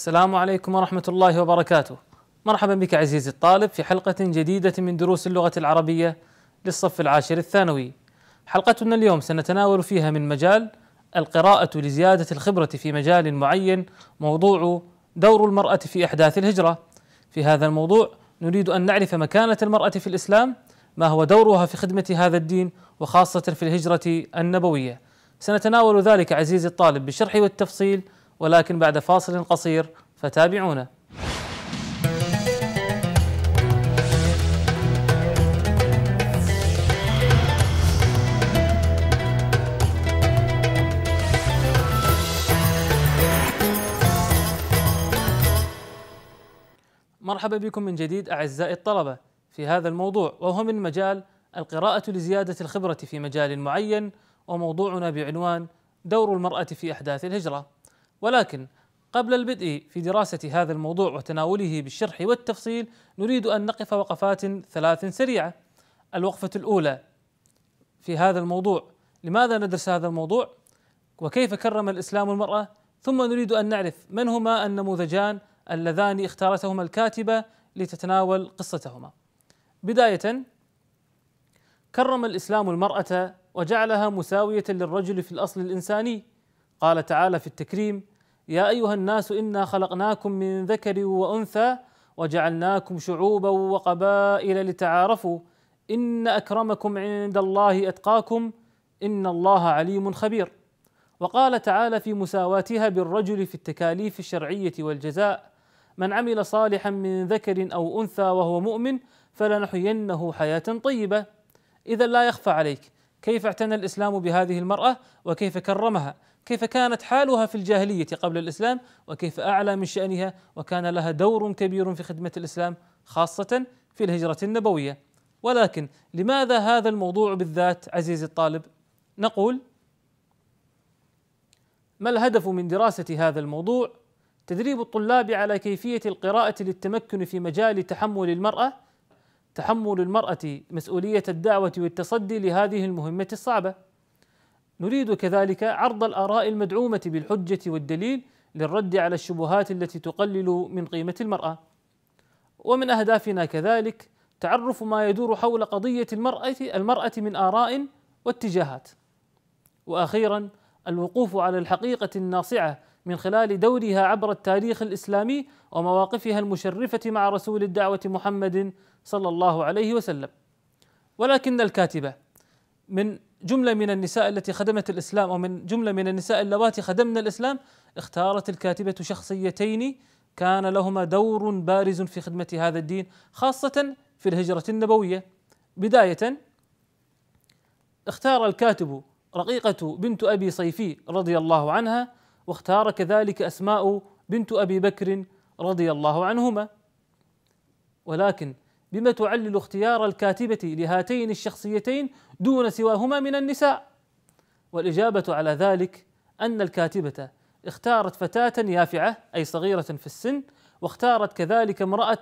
السلام عليكم ورحمة الله وبركاته. مرحبا بك عزيزي الطالب في حلقة جديدة من دروس اللغة العربية للصف العاشر الثانوي. حلقتنا اليوم سنتناول فيها من مجال القراءة لزيادة الخبرة في مجال معين موضوع دور المرأة في أحداث الهجرة. في هذا الموضوع نريد أن نعرف مكانة المرأة في الإسلام، ما هو دورها في خدمة هذا الدين وخاصة في الهجرة النبوية. سنتناول ذلك عزيزي الطالب بالشرح والتفصيل ولكن بعد فاصل قصير فتابعونا مرحبا بكم من جديد اعزائي الطلبه في هذا الموضوع وهو من مجال القراءه لزياده الخبره في مجال معين وموضوعنا بعنوان دور المراه في احداث الهجره ولكن قبل البدء في دراسة هذا الموضوع وتناوله بالشرح والتفصيل نريد أن نقف وقفات ثلاث سريعة الوقفة الأولى في هذا الموضوع لماذا ندرس هذا الموضوع وكيف كرم الإسلام المرأة ثم نريد أن نعرف من هما النموذجان اللذان اختارتهما الكاتبة لتتناول قصتهما بداية كرم الإسلام المرأة وجعلها مساوية للرجل في الأصل الإنساني قال تعالى في التكريم يا ايها الناس انا خلقناكم من ذكر وانثى وجعلناكم شعوبا وقبائل لتعارفوا ان اكرمكم عند الله اتقاكم ان الله عليم خبير وقال تعالى في مساواتها بالرجل في التكاليف الشرعيه والجزاء من عمل صالحا من ذكر او انثى وهو مؤمن فلنحيينه حياه طيبه اذا لا يخفى عليك كيف اعتنى الاسلام بهذه المراه وكيف كرمها كيف كانت حالها في الجاهلية قبل الإسلام وكيف أعلى من شأنها وكان لها دور كبير في خدمة الإسلام خاصة في الهجرة النبوية ولكن لماذا هذا الموضوع بالذات عزيزي الطالب نقول ما الهدف من دراسة هذا الموضوع تدريب الطلاب على كيفية القراءة للتمكن في مجال تحمل المرأة تحمل المرأة مسؤولية الدعوة والتصدي لهذه المهمة الصعبة نريد كذلك عرض الآراء المدعومة بالحجة والدليل للرد على الشبهات التي تقلل من قيمة المرأة ومن أهدافنا كذلك تعرف ما يدور حول قضية المرأة المرأة من آراء واتجاهات وأخيرا الوقوف على الحقيقة الناصعة من خلال دورها عبر التاريخ الإسلامي ومواقفها المشرفة مع رسول الدعوة محمد صلى الله عليه وسلم ولكن الكاتبة من جملة من النساء التي خدمت الإسلام أو من جملة من النساء اللواتي خدمن الإسلام اختارت الكاتبة شخصيتين كان لهما دور بارز في خدمة هذا الدين خاصة في الهجرة النبوية بداية اختار الكاتب رقيقة بنت أبي صيفي رضي الله عنها واختار كذلك أسماء بنت أبي بكر رضي الله عنهما ولكن بما تعلل اختيار الكاتبة لهاتين الشخصيتين دون سواهما من النساء والإجابة على ذلك أن الكاتبة اختارت فتاة يافعة أي صغيرة في السن واختارت كذلك امرأة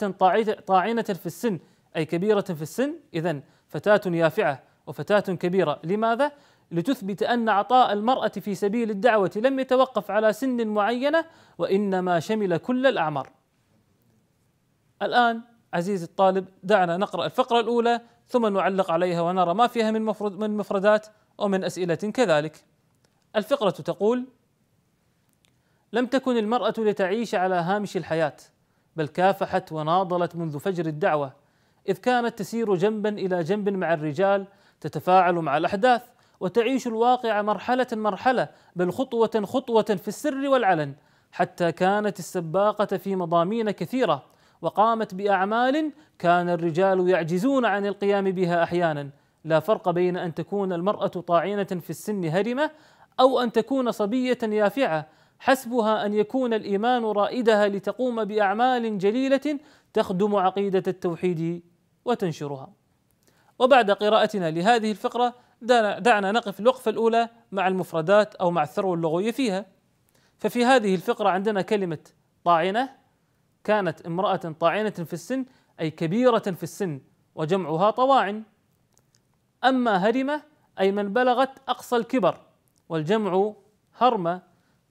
طاعنة في السن أي كبيرة في السن إذا فتاة يافعة وفتاة كبيرة لماذا؟ لتثبت أن عطاء المرأة في سبيل الدعوة لم يتوقف على سن معينة وإنما شمل كل الأعمار الآن عزيزي الطالب دعنا نقرأ الفقرة الأولى ثم نعلق عليها ونرى ما فيها من مفرد من مفردات ومن أسئلة كذلك. الفقرة تقول: لم تكن المرأة لتعيش على هامش الحياة بل كافحت وناضلت منذ فجر الدعوة إذ كانت تسير جنبا إلى جنب مع الرجال تتفاعل مع الأحداث وتعيش الواقع مرحلة مرحلة بل خطوة خطوة في السر والعلن حتى كانت السباقة في مضامين كثيرة وقامت باعمال كان الرجال يعجزون عن القيام بها احيانا لا فرق بين ان تكون المراه طاعنه في السن هرمه او ان تكون صبيه يافعه حسبها ان يكون الايمان رائدها لتقوم باعمال جليله تخدم عقيده التوحيد وتنشرها. وبعد قراءتنا لهذه الفقره دعنا نقف الوقفه الاولى مع المفردات او مع الثروه اللغويه فيها. ففي هذه الفقره عندنا كلمه طاعنه كانت امرأة طاعنة في السن أي كبيرة في السن وجمعها طواعن أما هرمة أي من بلغت أقصى الكبر والجمع هرمة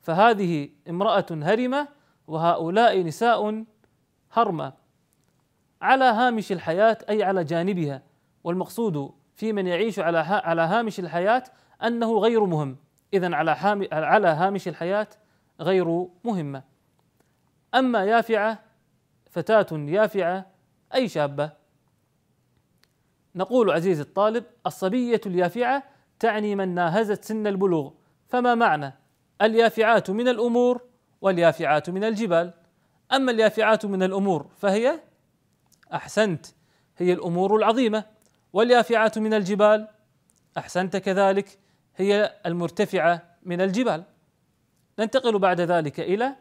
فهذه امرأة هرمة وهؤلاء نساء هرمة على هامش الحياة أي على جانبها والمقصود في من يعيش على على هامش الحياة أنه غير مهم إذا على على هامش الحياة غير مهمة أما يافعة فتاة يافعة أي شابة نقول عزيزي الطالب الصبية اليافعة تعني من ناهزت سن البلوغ فما معنى اليافعات من الأمور واليافعات من الجبال أما اليافعات من الأمور فهي أحسنت هي الأمور العظيمة واليافعات من الجبال أحسنت كذلك هي المرتفعة من الجبال ننتقل بعد ذلك إلى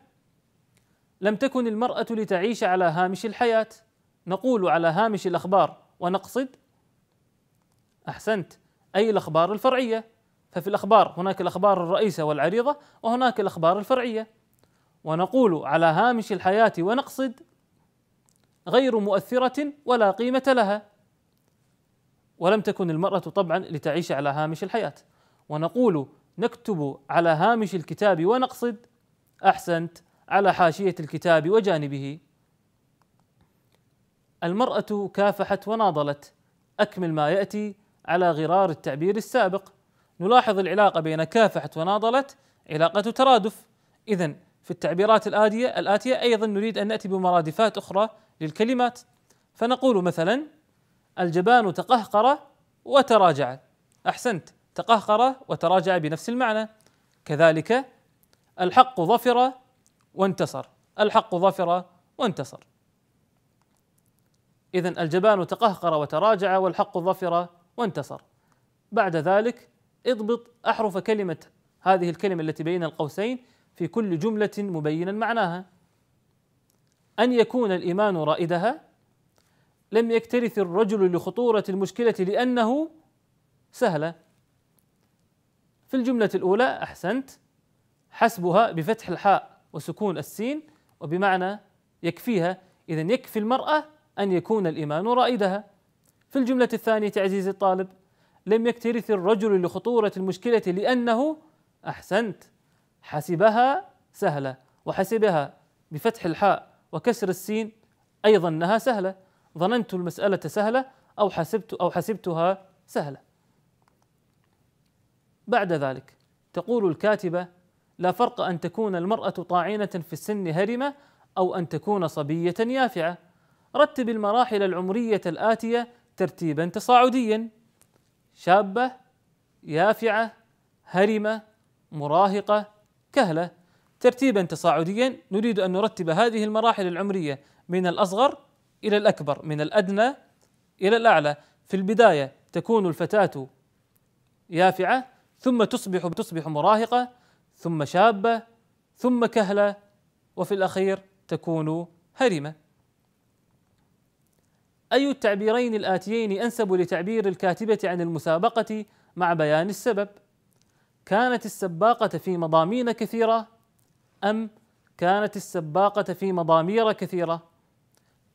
لم تكن المرأة لتعيش على هامش الحياة نقول على هامش الأخبار ونقصد أحسنت أي الأخبار الفرعية ففي الأخبار هناك الأخبار الرئيسة والعريضة وهناك الأخبار الفرعية ونقول على هامش الحياة ونقصد غير مؤثرة ولا قيمة لها ولم تكن المرأة طبعا لتعيش على هامش الحياة ونقول نكتب على هامش الكتاب ونقصد أحسنت على حاشية الكتاب وجانبه المرأة كافحت وناضلت أكمل ما يأتي على غرار التعبير السابق نلاحظ العلاقة بين كافحت وناضلت علاقة ترادف إذا في التعبيرات الآتية الآتية أيضا نريد أن نأتي بمرادفات أخرى للكلمات فنقول مثلا الجبان تقهقر وتراجع أحسنت تقهقر وتراجع بنفس المعنى كذلك الحق ظفر وانتصر الحق ظفر وانتصر إذا الجبان تقهقر وتراجع والحق ظفر وانتصر بعد ذلك اضبط أحرف كلمة هذه الكلمة التي بين القوسين في كل جملة مبينا معناها أن يكون الإيمان رائدها لم يكترث الرجل لخطورة المشكلة لأنه سهلة في الجملة الأولى أحسنت حسبها بفتح الحاء وسكون السين وبمعنى يكفيها إذا يكفي المرأة أن يكون الإيمان رائدها في الجملة الثانية عزيزي الطالب لم يكترث الرجل لخطورة المشكلة لأنه أحسنت حسبها سهلة وحسبها بفتح الحاء وكسر السين أيضا أنها سهلة ظننت المسألة سهلة أو حسبت أو حسبتها سهلة بعد ذلك تقول الكاتبة لا فرق أن تكون المرأة طاعنة في السن هرمة أو أن تكون صبية يافعة رتب المراحل العمرية الآتية ترتيبا تصاعديا شابة يافعة هرمة مراهقة كهلة ترتيبا تصاعديا نريد أن نرتب هذه المراحل العمرية من الأصغر إلى الأكبر من الأدنى إلى الأعلى في البداية تكون الفتاة يافعة ثم تصبح تصبح مراهقة ثم شابة ثم كهلة وفي الأخير تكون هرمة أي التعبيرين الآتيين أنسب لتعبير الكاتبة عن المسابقة مع بيان السبب كانت السباقة في مضامين كثيرة أم كانت السباقة في مضامير كثيرة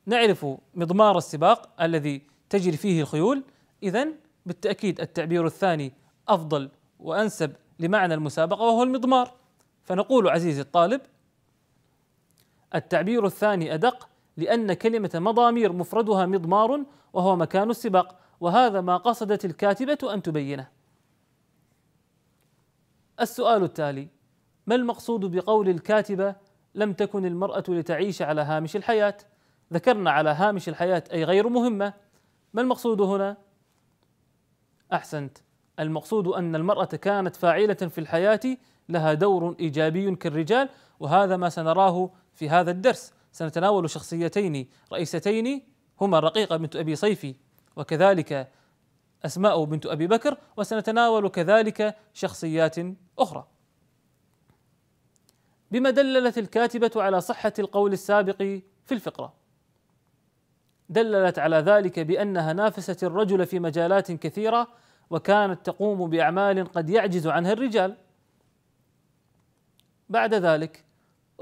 نعرف مضمار السباق الذي تجري فيه الخيول إذا بالتأكيد التعبير الثاني أفضل وأنسب لمعنى المسابقة وهو المضمار فنقول عزيزي الطالب التعبير الثاني أدق لأن كلمة مضامير مفردها مضمار وهو مكان السباق وهذا ما قصدت الكاتبة أن تبينه السؤال التالي ما المقصود بقول الكاتبة لم تكن المرأة لتعيش على هامش الحياة ذكرنا على هامش الحياة أي غير مهمة ما المقصود هنا أحسنت المقصود أن المرأة كانت فاعلة في الحياة لها دور إيجابي كالرجال وهذا ما سنراه في هذا الدرس سنتناول شخصيتين رئيستين هما رقيقة بنت أبي صيفي وكذلك أسماء بنت أبي بكر وسنتناول كذلك شخصيات أخرى بما دللت الكاتبة على صحة القول السابق في الفقرة دللت على ذلك بأنها نافست الرجل في مجالات كثيرة وكانت تقوم باعمال قد يعجز عنها الرجال بعد ذلك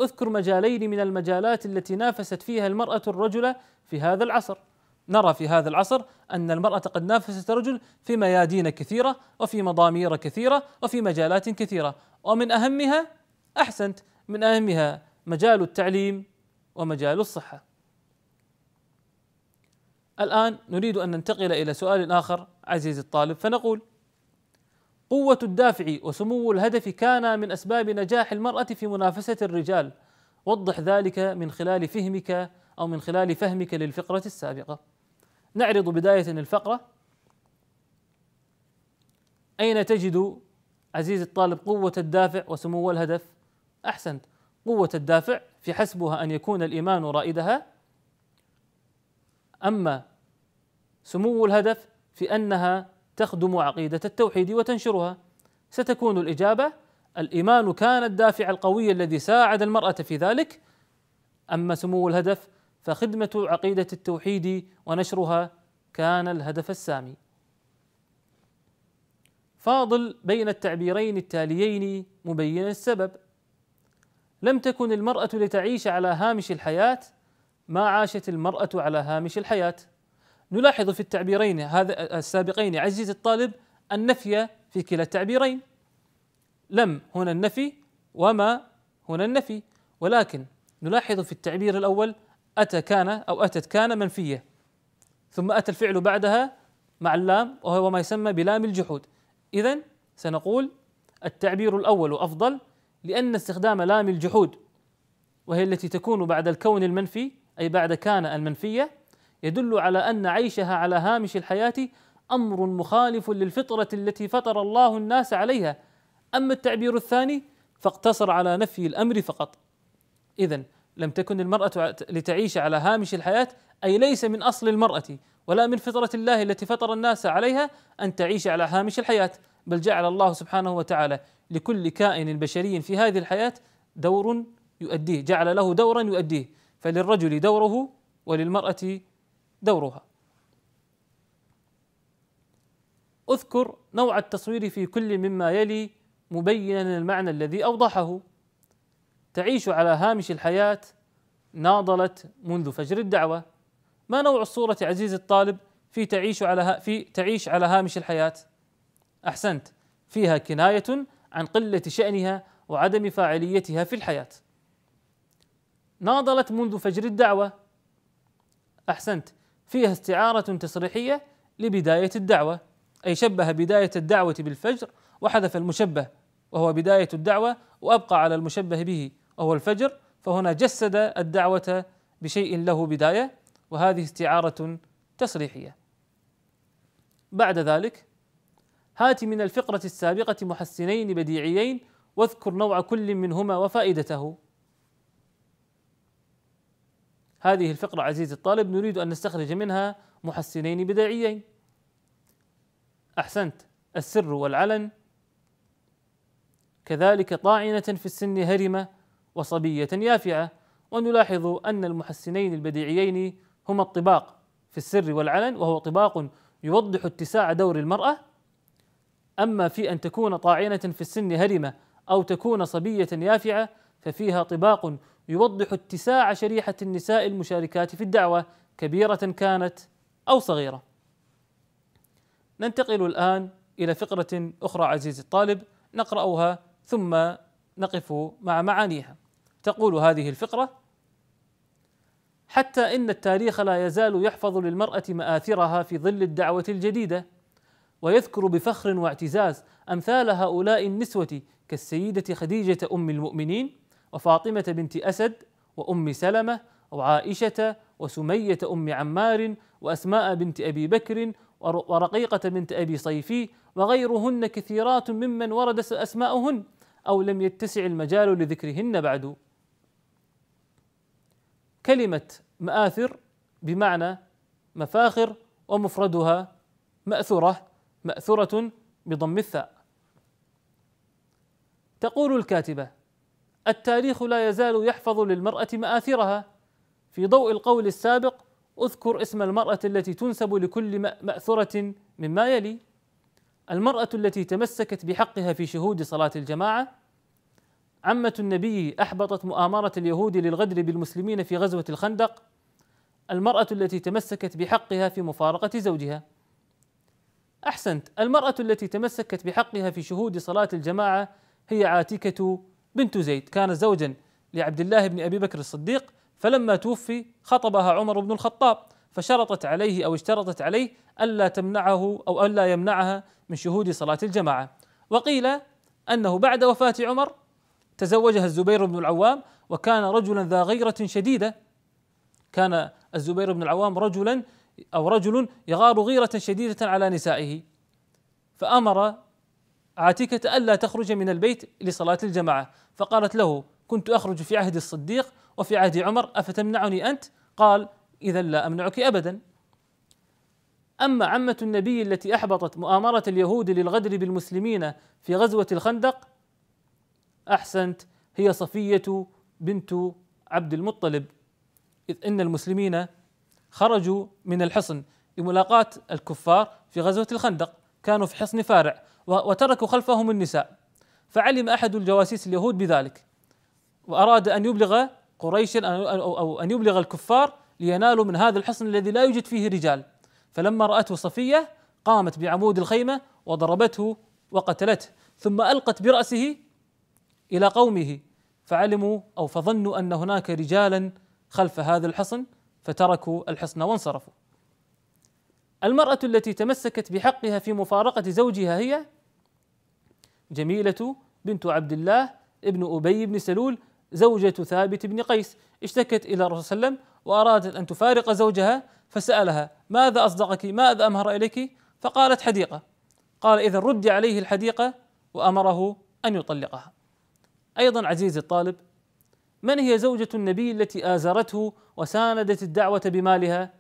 اذكر مجالين من المجالات التي نافست فيها المراه الرجل في هذا العصر نرى في هذا العصر ان المراه قد نافست الرجل في ميادين كثيره وفي مضامير كثيره وفي مجالات كثيره ومن اهمها احسنت من اهمها مجال التعليم ومجال الصحه الآن نريد أن ننتقل إلى سؤال آخر عزيزي الطالب فنقول قوة الدافع وسمو الهدف كانا من أسباب نجاح المرأة في منافسة الرجال وضح ذلك من خلال فهمك أو من خلال فهمك للفقرة السابقة نعرض بداية الفقرة أين تجد عزيزي الطالب قوة الدافع وسمو الهدف أحسنت قوة الدافع في حسبها أن يكون الإيمان رائدها أما سمو الهدف في أنها تخدم عقيدة التوحيد وتنشرها ستكون الإجابة الإيمان كان الدافع القوي الذي ساعد المرأة في ذلك أما سمو الهدف فخدمة عقيدة التوحيد ونشرها كان الهدف السامي فاضل بين التعبيرين التاليين مبينا السبب لم تكن المرأة لتعيش على هامش الحياة ما عاشت المرأة على هامش الحياة نلاحظ في التعبيرين هذا السابقين عزيز الطالب النفي في كلا التعبيرين لم هنا النفي وما هنا النفي ولكن نلاحظ في التعبير الأول أتى كان أو أتت كان منفية ثم أتى الفعل بعدها مع اللام وهو ما يسمى بلام الجحود إذا سنقول التعبير الأول أفضل لأن استخدام لام الجحود وهي التي تكون بعد الكون المنفي أي بعد كان المنفية يدل على أن عيشها على هامش الحياة أمر مخالف للفطرة التي فطر الله الناس عليها أما التعبير الثاني فاقتصر على نفي الأمر فقط إذا لم تكن المرأة لتعيش على هامش الحياة أي ليس من أصل المرأة ولا من فطرة الله التي فطر الناس عليها أن تعيش على هامش الحياة بل جعل الله سبحانه وتعالى لكل كائن بشري في هذه الحياة دور يؤديه جعل له دورا يؤديه فللرجل دوره وللمرأة دورها اذكر نوع التصوير في كل مما يلي مبينا المعنى الذي اوضحه تعيش على هامش الحياه ناضلت منذ فجر الدعوه ما نوع الصوره عزيزي الطالب في تعيش على في تعيش على هامش الحياه احسنت فيها كنايه عن قله شانها وعدم فاعليتها في الحياه ناضلت منذ فجر الدعوة أحسنت فيها استعارة تصريحية لبداية الدعوة أي شبه بداية الدعوة بالفجر وحذف المشبه وهو بداية الدعوة وأبقى على المشبه به وهو الفجر فهنا جسد الدعوة بشيء له بداية وهذه استعارة تصريحية بعد ذلك هات من الفقرة السابقة محسنين بديعيين واذكر نوع كل منهما وفائدته هذه الفقرة عزيزي الطالب نريد أن نستخرج منها محسنين بديعيين أحسنت السر والعلن كذلك طاعنة في السن هرمة وصبية يافعة ونلاحظ أن المحسنين البديعيين هما الطباق في السر والعلن وهو طباق يوضح اتساع دور المرأة أما في أن تكون طاعنة في السن هرمة أو تكون صبية يافعة ففيها طباق يوضح اتساع شريحة النساء المشاركات في الدعوة كبيرة كانت أو صغيرة. ننتقل الآن إلى فقرة أخرى عزيزي الطالب نقرأها ثم نقف مع معانيها. تقول هذه الفقرة: حتى إن التاريخ لا يزال يحفظ للمرأة مآثرها في ظل الدعوة الجديدة ويذكر بفخر واعتزاز أمثال هؤلاء النسوة كالسيدة خديجة أم المؤمنين وفاطمة بنت أسد وأم سلمة وعائشة وسمية أم عمار وأسماء بنت أبي بكر ورقيقة بنت أبي صيفي وغيرهن كثيرات ممن ورد أسماؤهن أو لم يتسع المجال لذكرهن بعد كلمة مآثر بمعنى مفاخر ومفردها مأثرة مأثرة بضم الثاء تقول الكاتبة التاريخ لا يزال يحفظ للمرأة مآثرها في ضوء القول السابق اذكر اسم المرأة التي تنسب لكل مأثرة مما يلي المرأة التي تمسكت بحقها في شهود صلاة الجماعة عمة النبي أحبطت مؤامرة اليهود للغدر بالمسلمين في غزوة الخندق المرأة التي تمسكت بحقها في مفارقة زوجها أحسنت المرأة التي تمسكت بحقها في شهود صلاة الجماعة هي عاتكة بنت زيد كانت زوجا لعبد الله بن أبي بكر الصديق فلما توفي خطبها عمر بن الخطاب فشرطت عليه أو اشترطت عليه ألا تمنعه أو ألا يمنعها من شهود صلاة الجماعة وقيل أنه بعد وفاة عمر تزوجها الزبير بن العوام وكان رجلا ذا غيرة شديدة كان الزبير بن العوام رجلا أو رجل يغار غيرة شديدة على نسائه فأمر عاتكة ألا تخرج من البيت لصلاة الجماعة فقالت له كنت أخرج في عهد الصديق وفي عهد عمر أفتمنعني أنت قال إذا لا أمنعك أبدا أما عمة النبي التي أحبطت مؤامرة اليهود للغدر بالمسلمين في غزوة الخندق أحسنت هي صفية بنت عبد المطلب إذ إن المسلمين خرجوا من الحصن لملاقاة الكفار في غزوة الخندق كانوا في حصن فارع وتركوا خلفهم النساء فعلم أحد الجواسيس اليهود بذلك وأراد أن يبلغ قريشا أو أن يبلغ الكفار لينالوا من هذا الحصن الذي لا يوجد فيه رجال فلما رأته صفية قامت بعمود الخيمة وضربته وقتلته ثم ألقت برأسه إلى قومه فعلموا أو فظنوا أن هناك رجالا خلف هذا الحصن فتركوا الحصن وانصرفوا المرأة التي تمسكت بحقها في مفارقة زوجها هي جميلة بنت عبد الله ابن أبي بن سلول زوجة ثابت بن قيس اشتكت إلى الرسول صلى الله عليه وسلم وأرادت أن تفارق زوجها فسألها ماذا أصدقك ماذا أمهر إليك فقالت حديقة قال إذا رد عليه الحديقة وأمره أن يطلقها أيضا عزيزي الطالب من هي زوجة النبي التي آزرته وساندت الدعوة بمالها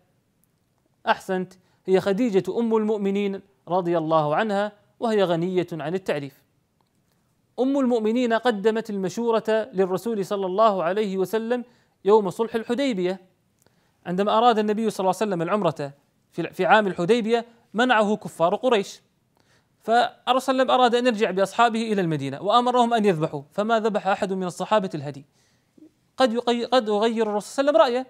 أحسنت هي خديجة أم المؤمنين رضي الله عنها وهي غنية عن التعريف. أم المؤمنين قدمت المشورة للرسول صلى الله عليه وسلم يوم صلح الحديبية عندما أراد النبي صلى الله عليه وسلم العمرة في عام الحديبية منعه كفار قريش فأرسل أراد أن يرجع بأصحابه إلى المدينة وأمرهم أن يذبحوا فما ذبح أحد من الصحابة الهدي قد قد يغير الرسول صلى الله عليه وسلم رأيه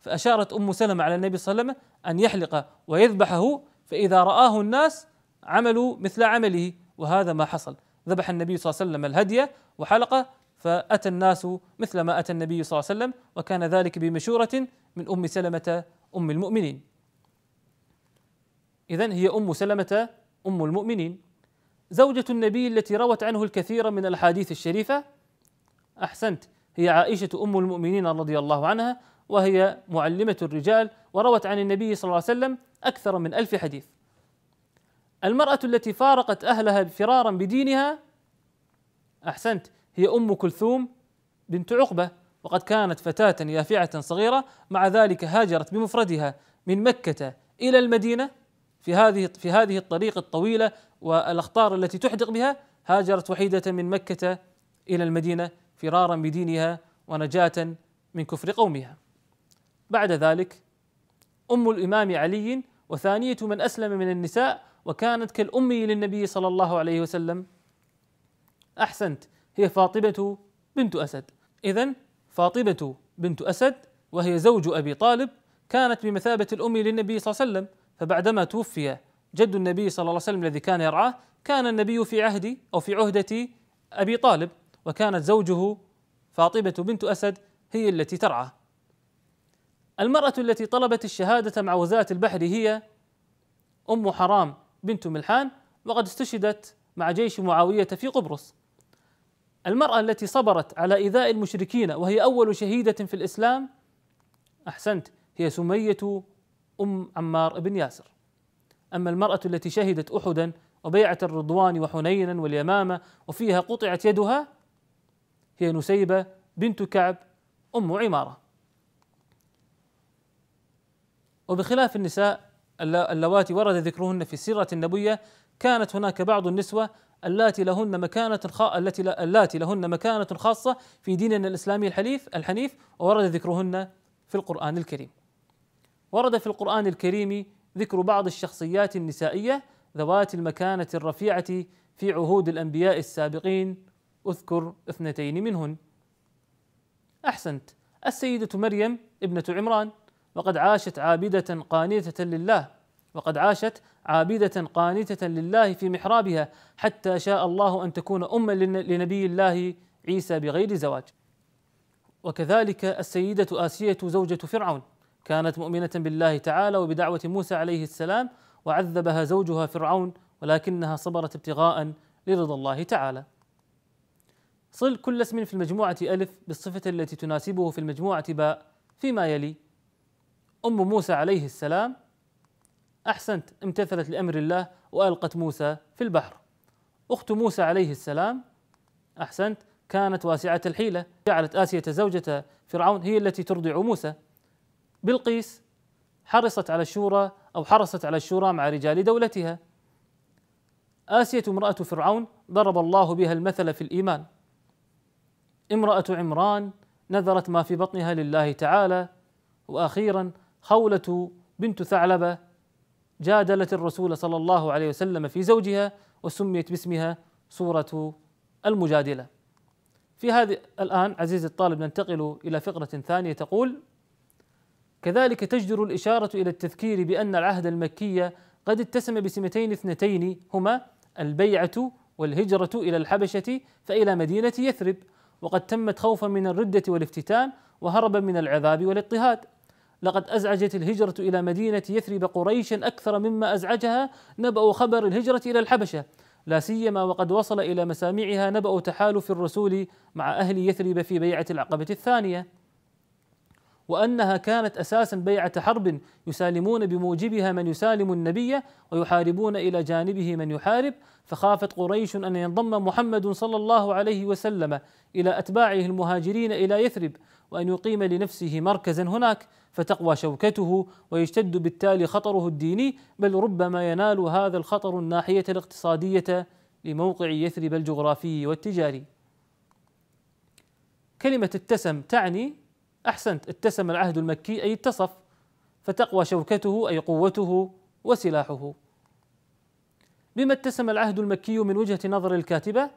فأشارت أم سلمة على النبي صلى الله عليه وسلم أن يحلق ويذبحه فإذا رآه الناس عملوا مثل عمله وهذا ما حصل ذبح النبي صلى الله عليه وسلم الهدية وحلقه فأتى الناس مثل ما أتى النبي صلى الله عليه وسلم وكان ذلك بمشورة من أم سلمة أم المؤمنين إذا هي أم سلمة أم المؤمنين زوجة النبي التي روت عنه الكثير من الأحاديث الشريفة أحسنت هي عائشة أم المؤمنين رضي الله عنها وهي معلمة الرجال وروت عن النبي صلى الله عليه وسلم أكثر من ألف حديث المرأة التي فارقت أهلها فرارا بدينها أحسنت هي أم كلثوم بنت عقبة وقد كانت فتاة يافعة صغيرة مع ذلك هاجرت بمفردها من مكة إلى المدينة في هذه في هذه الطريق الطويلة والأخطار التي تحدق بها هاجرت وحيدة من مكة إلى المدينة فرارا بدينها ونجاة من كفر قومها. بعد ذلك أم الإمام علي وثانية من أسلم من النساء وكانت كالام للنبي صلى الله عليه وسلم. أحسنت هي فاطمة بنت أسد. إذا فاطمة بنت أسد وهي زوج أبي طالب كانت بمثابة الأم للنبي صلى الله عليه وسلم فبعدما توفي جد النبي صلى الله عليه وسلم الذي كان يرعاه كان النبي في عهد أو في عهدة أبي طالب وكانت زوجه فاطمة بنت أسد هي التي ترعى المرأة التي طلبت الشهادة مع وزاة البحر هي أم حرام بنت ملحان وقد استشهدت مع جيش معاوية في قبرص المرأة التي صبرت على إيذاء المشركين وهي أول شهيدة في الإسلام أحسنت هي سمية أم عمار بن ياسر أما المرأة التي شهدت أحدا وبيعة الرضوان وحنينا واليمامة وفيها قطعت يدها هي نسيبة بنت كعب أم عمارة وبخلاف النساء اللواتي ورد ذكرهن في السيرة النبوية كانت هناك بعض النسوة اللاتي لهن مكانة التي اللاتي لهن مكانة خاصة في ديننا الإسلامي الحنيف الحنيف وورد ذكرهن في القرآن الكريم. ورد في القرآن الكريم ذكر بعض الشخصيات النسائية ذوات المكانة الرفيعة في عهود الأنبياء السابقين اذكر اثنتين منهن أحسنت السيدة مريم ابنة عمران وقد عاشت عابدة قانتة لله وقد عاشت عابدة قانتة لله في محرابها حتى شاء الله أن تكون أما لنبي الله عيسى بغير زواج وكذلك السيدة آسية زوجة فرعون كانت مؤمنة بالله تعالى وبدعوة موسى عليه السلام وعذبها زوجها فرعون ولكنها صبرت ابتغاء لرضا الله تعالى صل كل اسم في المجموعة ألف بالصفة التي تناسبه في المجموعة باء فيما يلي أم موسى عليه السلام أحسنت امتثلت لأمر الله وألقت موسى في البحر أخت موسى عليه السلام أحسنت كانت واسعة الحيلة جعلت آسية زوجة فرعون هي التي ترضع موسى بلقيس حرصت على الشورى أو حرصت على الشورى مع رجال دولتها آسية امرأة فرعون ضرب الله بها المثل في الإيمان امرأة عمران نذرت ما في بطنها لله تعالى واخيرا خولة بنت ثعلبة جادلت الرسول صلى الله عليه وسلم في زوجها وسميت باسمها سورة المجادلة. في هذه الآن عزيزي الطالب ننتقل إلى فقرة ثانية تقول: كذلك تجدر الإشارة إلى التذكير بأن العهد المكي قد اتسم بسمتين اثنتين هما البيعة والهجرة إلى الحبشة فإلى مدينة يثرب وقد تمت خوفا من الردة والافتتان وهربا من العذاب والاضطهاد لقد أزعجت الهجرة إلى مدينة يثرب قريشا أكثر مما أزعجها نبأ خبر الهجرة إلى الحبشة لا سيما وقد وصل إلى مسامعها نبأ تحالف الرسول مع أهل يثرب في بيعة العقبة الثانية وانها كانت اساسا بيعه حرب يسالمون بموجبها من يسالم النبي ويحاربون الى جانبه من يحارب فخافت قريش ان ينضم محمد صلى الله عليه وسلم الى اتباعه المهاجرين الى يثرب وان يقيم لنفسه مركزا هناك فتقوى شوكته ويشتد بالتالي خطره الديني بل ربما ينال هذا الخطر الناحيه الاقتصاديه لموقع يثرب الجغرافي والتجاري. كلمه التسم تعني أحسنت اتسم العهد المكي أي اتصف فتقوى شوكته أي قوته وسلاحه بما اتسم العهد المكي من وجهة نظر الكاتبة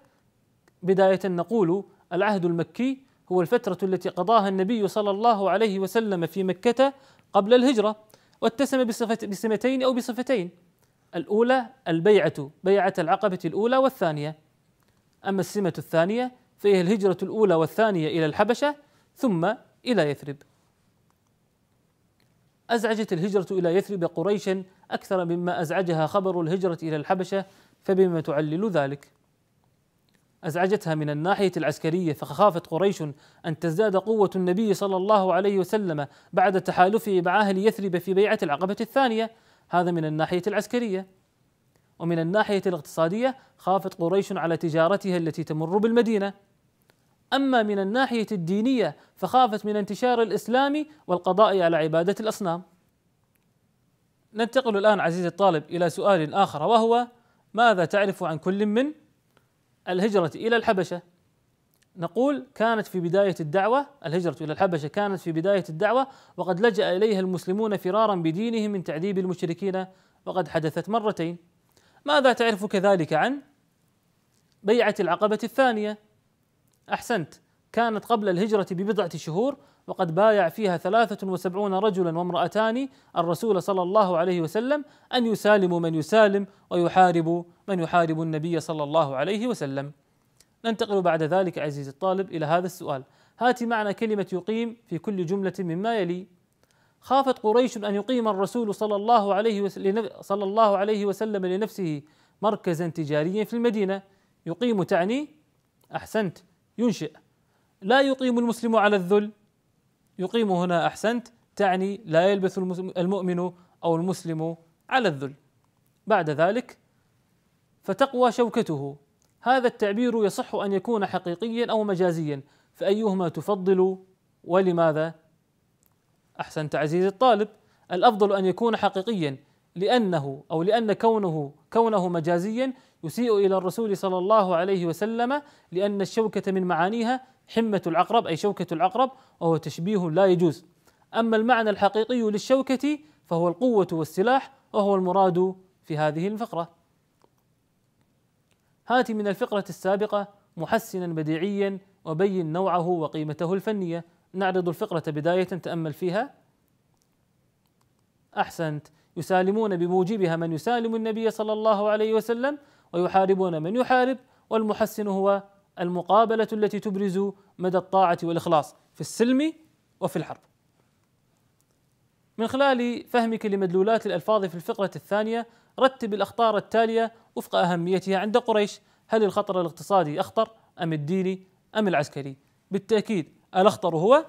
بداية نقول العهد المكي هو الفترة التي قضاها النبي صلى الله عليه وسلم في مكة قبل الهجرة واتسم بسمتين أو بصفتين الأولى البيعة بيعة العقبة الأولى والثانية أما السمة الثانية فهي الهجرة الأولى والثانية إلى الحبشة ثم إلى يثرب أزعجت الهجرة إلى يثرب قريشا أكثر مما أزعجها خبر الهجرة إلى الحبشة فبما تعلل ذلك أزعجتها من الناحية العسكرية فخافت قريش أن تزداد قوة النبي صلى الله عليه وسلم بعد تحالفه مع أهل يثرب في بيعة العقبة الثانية هذا من الناحية العسكرية ومن الناحية الاقتصادية خافت قريش على تجارتها التي تمر بالمدينة أما من الناحية الدينية فخافت من انتشار الإسلام والقضاء على عبادة الأصنام ننتقل الآن عزيزي الطالب إلى سؤال آخر وهو ماذا تعرف عن كل من الهجرة إلى الحبشة نقول كانت في بداية الدعوة الهجرة إلى الحبشة كانت في بداية الدعوة وقد لجأ إليها المسلمون فرارا بدينهم من تعذيب المشركين وقد حدثت مرتين ماذا تعرف كذلك عن بيعة العقبة الثانية أحسنت كانت قبل الهجرة ببضعة شهور وقد بايع فيها ثلاثة وسبعون رجلا وامرأتان الرسول صلى الله عليه وسلم أن يسالموا من يسالم ويحاربوا من يحارب النبي صلى الله عليه وسلم ننتقل بعد ذلك عزيزي الطالب إلى هذا السؤال هات معنى كلمة يقيم في كل جملة مما يلي خافت قريش أن يقيم الرسول صلى الله عليه وسلم, صلى الله عليه وسلم لنفسه مركزا تجاريا في المدينة يقيم تعني أحسنت ينشئ لا يقيم المسلم على الذل يقيم هنا احسنت تعني لا يلبث المؤمن او المسلم على الذل بعد ذلك فتقوى شوكته هذا التعبير يصح ان يكون حقيقيا او مجازيا فايهما تفضل ولماذا احسنت عزيزي الطالب الافضل ان يكون حقيقيا لانه او لان كونه كونه مجازيا يسيء الى الرسول صلى الله عليه وسلم لان الشوكه من معانيها حمه العقرب اي شوكه العقرب وهو تشبيه لا يجوز. اما المعنى الحقيقي للشوكه فهو القوه والسلاح وهو المراد في هذه الفقره. هات من الفقره السابقه محسنا بديعيا وبين نوعه وقيمته الفنيه. نعرض الفقره بدايه تامل فيها. احسنت يسالمون بموجبها من يسالم النبي صلى الله عليه وسلم ويحاربون من يحارب والمحسن هو المقابلة التي تبرز مدى الطاعة والإخلاص في السلم وفي الحرب. من خلال فهمك لمدلولات الألفاظ في الفقرة الثانية رتب الأخطار التالية وفق أهميتها عند قريش هل الخطر الاقتصادي أخطر أم الديني أم العسكري؟ بالتأكيد الأخطر هو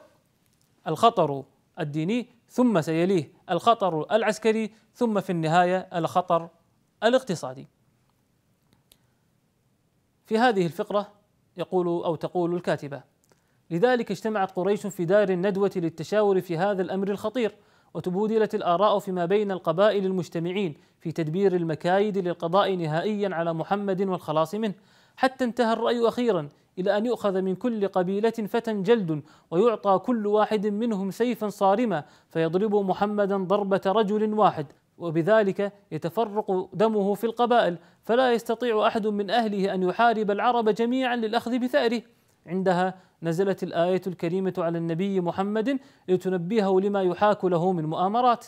الخطر الديني ثم سيليه الخطر العسكري ثم في النهاية الخطر الاقتصادي. في هذه الفقرة يقول أو تقول الكاتبة لذلك اجتمعت قريش في دار الندوة للتشاور في هذا الأمر الخطير وتبودلت الآراء فيما بين القبائل المجتمعين في تدبير المكايد للقضاء نهائيا على محمد والخلاص منه حتى انتهى الرأي أخيرا إلى أن يؤخذ من كل قبيلة فتى جلد ويعطى كل واحد منهم سيفا صارما فيضرب محمدا ضربة رجل واحد وبذلك يتفرق دمه في القبائل فلا يستطيع احد من اهله ان يحارب العرب جميعا للاخذ بثاره عندها نزلت الايه الكريمه على النبي محمد لتنبهه لما يحاك له من مؤامرات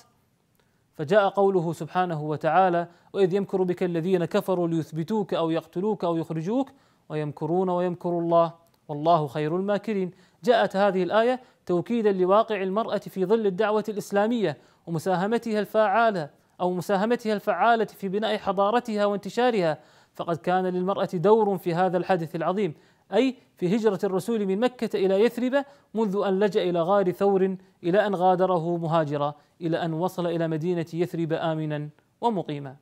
فجاء قوله سبحانه وتعالى واذ يمكر بك الذين كفروا ليثبتوك او يقتلوك او يخرجوك ويمكرون ويمكر الله والله خير الماكرين جاءت هذه الايه توكيدا لواقع المراه في ظل الدعوه الاسلاميه ومساهمتها الفعاله أو مساهمتها الفعالة في بناء حضارتها وانتشارها فقد كان للمرأة دور في هذا الحدث العظيم أي في هجرة الرسول من مكة إلى يثرب منذ أن لجأ إلى غار ثور إلى أن غادره مهاجرا إلى أن وصل إلى مدينة يثرب آمنا ومقيما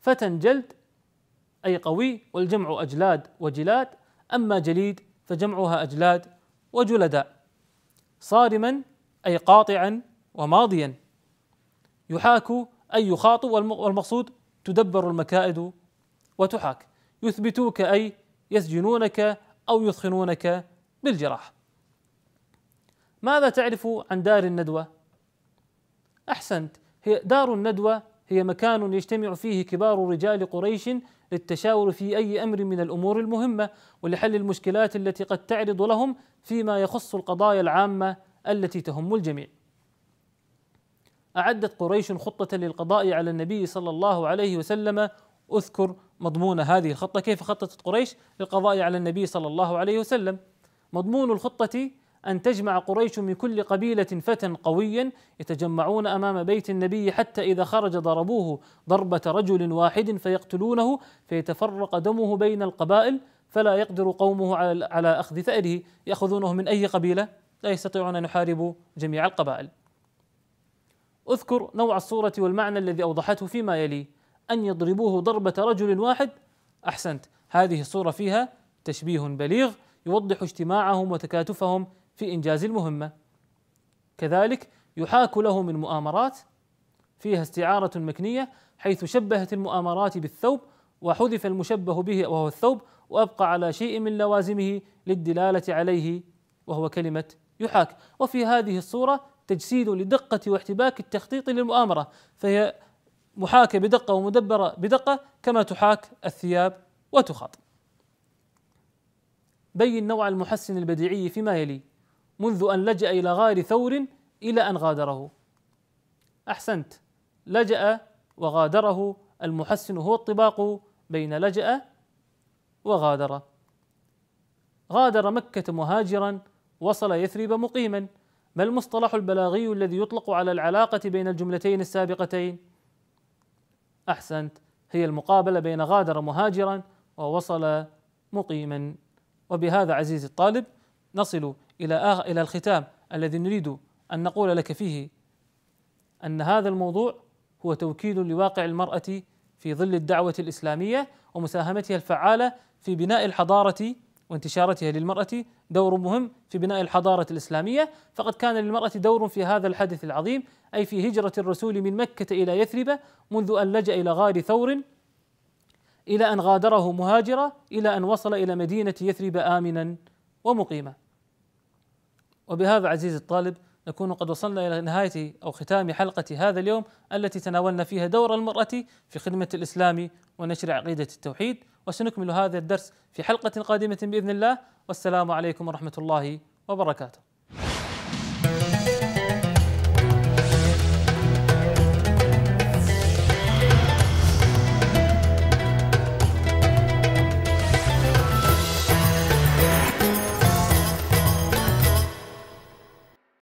فتى جلد أي قوي والجمع أجلاد وجلاد أما جليد فجمعها أجلاد وجلداء صارما أي قاطعا وماضيا يحاك أي يخاطب والمقصود تدبر المكائد وتحاك يثبتوك أي يسجنونك أو يثخنونك بالجراح ماذا تعرف عن دار الندوة؟ أحسنت هي دار الندوة هي مكان يجتمع فيه كبار رجال قريش للتشاور في أي أمر من الأمور المهمة ولحل المشكلات التي قد تعرض لهم فيما يخص القضايا العامة التي تهم الجميع أعدت قريش خطة للقضاء على النبي صلى الله عليه وسلم أذكر مضمون هذه الخطة كيف خططت قريش للقضاء على النبي صلى الله عليه وسلم مضمون الخطة أن تجمع قريش من كل قبيلة فتى قويا يتجمعون أمام بيت النبي حتى إذا خرج ضربوه ضربة رجل واحد فيقتلونه فيتفرق دمه بين القبائل فلا يقدر قومه على أخذ ثأره يأخذونه من أي قبيلة لا يستطيعون أن يحاربوا جميع القبائل اذكر نوع الصورة والمعنى الذي أوضحته فيما يلي أن يضربوه ضربة رجل واحد أحسنت هذه الصورة فيها تشبيه بليغ يوضح اجتماعهم وتكاتفهم في إنجاز المهمة كذلك يحاك له من مؤامرات فيها استعارة مكنية حيث شبهت المؤامرات بالثوب وحذف المشبه به وهو الثوب وأبقى على شيء من لوازمه للدلالة عليه وهو كلمة يحاك وفي هذه الصورة تجسيد لدقة واحتباك التخطيط للمؤامرة فهي محاكة بدقة ومدبرة بدقة كما تحاك الثياب وتخاط بين نوع المحسن البديعي فيما يلي منذ أن لجأ إلى غار ثور إلى أن غادره أحسنت لجأ وغادره المحسن هو الطباق بين لجأ وغادر غادر مكة مهاجرا وصل يثرب مقيما ما المصطلح البلاغي الذي يطلق على العلاقة بين الجملتين السابقتين؟ أحسنت هي المقابلة بين غادر مهاجرا ووصل مقيما وبهذا عزيزي الطالب نصل إلى إلى الختام الذي نريد أن نقول لك فيه أن هذا الموضوع هو توكيد لواقع المرأة في ظل الدعوة الإسلامية ومساهمتها الفعالة في بناء الحضارة وانتشارتها للمرأة دور مهم في بناء الحضارة الإسلامية فقد كان للمرأة دور في هذا الحدث العظيم أي في هجرة الرسول من مكة إلى يثرب منذ أن لجأ إلى غار ثور إلى أن غادره مهاجرة إلى أن وصل إلى مدينة يثرب آمنا ومقيما وبهذا عزيزي الطالب نكون قد وصلنا إلى نهاية أو ختام حلقة هذا اليوم التي تناولنا فيها دور المرأة في خدمة الإسلام ونشر عقيدة التوحيد وسنكمل هذا الدرس في حلقة قادمة بإذن الله والسلام عليكم ورحمة الله وبركاته